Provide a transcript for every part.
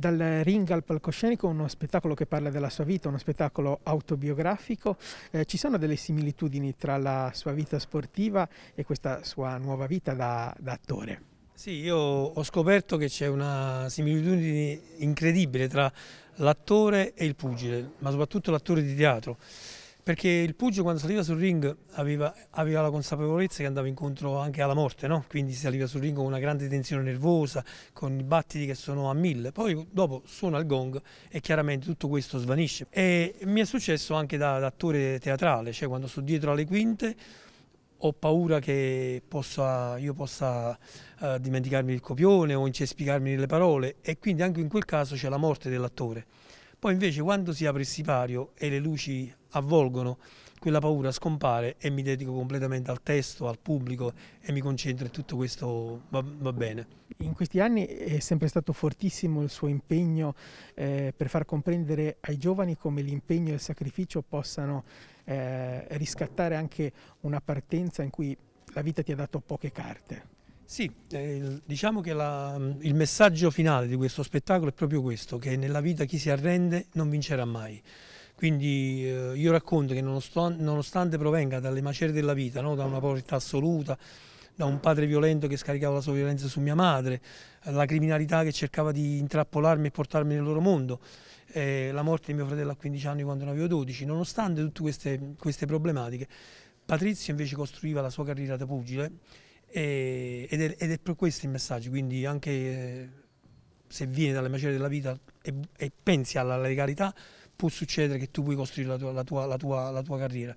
dal ring al palcoscenico uno spettacolo che parla della sua vita, uno spettacolo autobiografico. Eh, ci sono delle similitudini tra la sua vita sportiva e questa sua nuova vita da, da attore? Sì, io ho scoperto che c'è una similitudine incredibile tra l'attore e il pugile, ma soprattutto l'attore di teatro perché il Puggio quando saliva sul ring aveva, aveva, la consapevolezza che andava incontro anche alla morte, no? quindi saliva sul ring con una grande tensione nervosa, con i battiti che sono a mille, poi dopo suona il gong e chiaramente tutto questo svanisce. E mi è successo anche da, da attore teatrale, cioè quando sto dietro alle quinte ho paura che possa, io possa uh, dimenticarmi il copione o incespicarmi le parole e quindi anche in quel caso c'è la morte dell'attore. Poi invece quando si apre il sipario e le luci avvolgono, quella paura scompare e mi dedico completamente al testo, al pubblico e mi concentro e tutto questo va, va bene. In questi anni è sempre stato fortissimo il suo impegno eh, per far comprendere ai giovani come l'impegno e il sacrificio possano eh, riscattare anche una partenza in cui la vita ti ha dato poche carte. Sì, eh, diciamo che la, mm, il messaggio finale di questo spettacolo è proprio questo, che nella vita chi si arrende non vincerà mai. Quindi eh, io racconto che nonostante provenga dalle macerie della vita, no? da una povertà assoluta, da un padre violento che scaricava la sua violenza su mia madre, eh, la criminalità che cercava di intrappolarmi e portarmi nel loro mondo, eh, la morte di mio fratello a 15 anni quando ne avevo 12, nonostante tutte queste, queste problematiche, Patrizio invece costruiva la sua carriera da pugile e, ed, è, ed, è, per questo il messaggio, quindi anche eh, se vieni dalle macerie della vita e, e, pensi alla legalità, può succedere che tu puoi costruire la tua, la, tua, la, tua, la tua, carriera.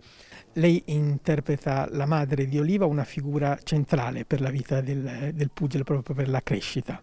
Lei interpreta la madre di Oliva una figura centrale per la vita del, del pugile, proprio per la crescita.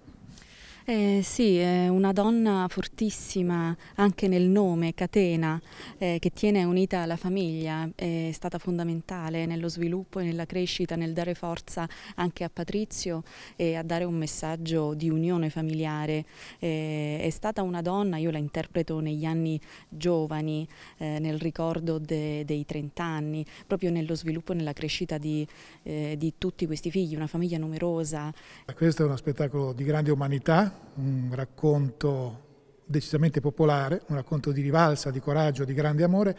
Eh, sì, è una donna fortissima anche nel nome, Catena, eh, che tiene unita la famiglia, è stata fondamentale nello sviluppo e nella crescita, nel dare forza anche a Patrizio e a dare un messaggio di unione familiare. Eh, è stata una donna, io la interpreto negli anni giovani, eh, nel ricordo de, dei 30 anni, proprio nello sviluppo e nella crescita di, eh, di tutti questi figli, una famiglia numerosa. Questo è uno spettacolo di grande umanità un racconto decisamente popolare, un racconto di rivalsa, di coraggio, di grande amore.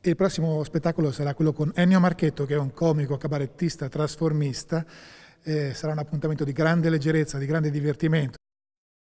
E il prossimo spettacolo sarà quello con Ennio Marchetto, che è un comico, cabarettista, trasformista. Eh, sarà un appuntamento di grande leggerezza, di grande divertimento.